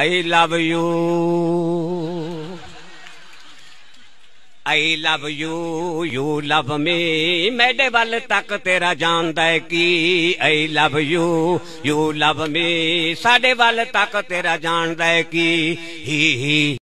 I love you I love you you love me ਮੇਡੇ ਵੱਲ ਤੱਕ ਤੇਰਾ ਜਾਂਦਾ ਹੈ ਕੀ ਆਈ ਲਵ ਯੂ ਯੂ ਲਵ ਮੀ ਸਾਡੇ ਵੱਲ ਤੱਕ ਤੇਰਾ ਜਾਣਦਾ ਹੈ ਕੀ ਹੀ ਹੀ